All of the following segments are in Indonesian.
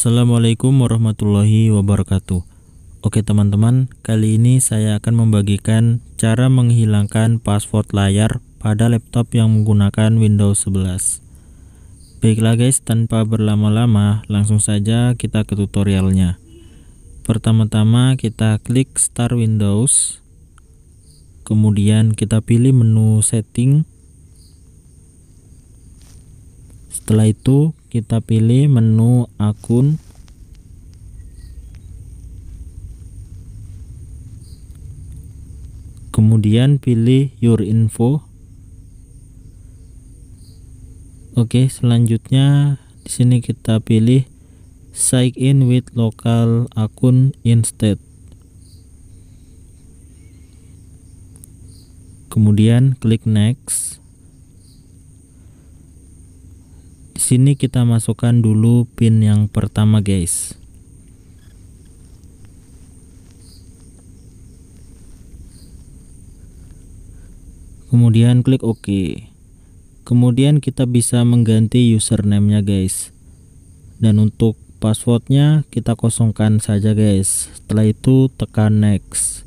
Assalamualaikum warahmatullahi wabarakatuh. Oke teman-teman, kali ini saya akan membagikan cara menghilangkan password layar pada laptop yang menggunakan Windows 11. Baiklah guys, tanpa berlama-lama, langsung saja kita ke tutorialnya. Pertama-tama kita klik Start Windows. Kemudian kita pilih menu setting. Setelah itu kita pilih menu akun kemudian pilih your info oke selanjutnya di sini kita pilih sign in with local akun instead kemudian klik next sini kita masukkan dulu pin yang pertama guys kemudian klik OK kemudian kita bisa mengganti username nya guys dan untuk passwordnya kita kosongkan saja guys setelah itu tekan next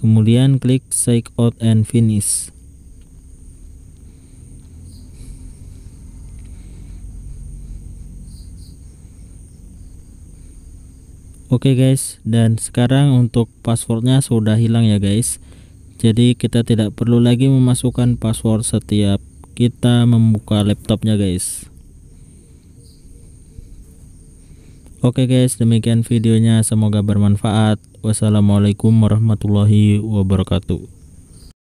kemudian klik sign out and finish Oke okay guys, dan sekarang untuk passwordnya sudah hilang ya guys. Jadi kita tidak perlu lagi memasukkan password setiap kita membuka laptopnya guys. Oke okay guys, demikian videonya. Semoga bermanfaat. Wassalamualaikum warahmatullahi wabarakatuh.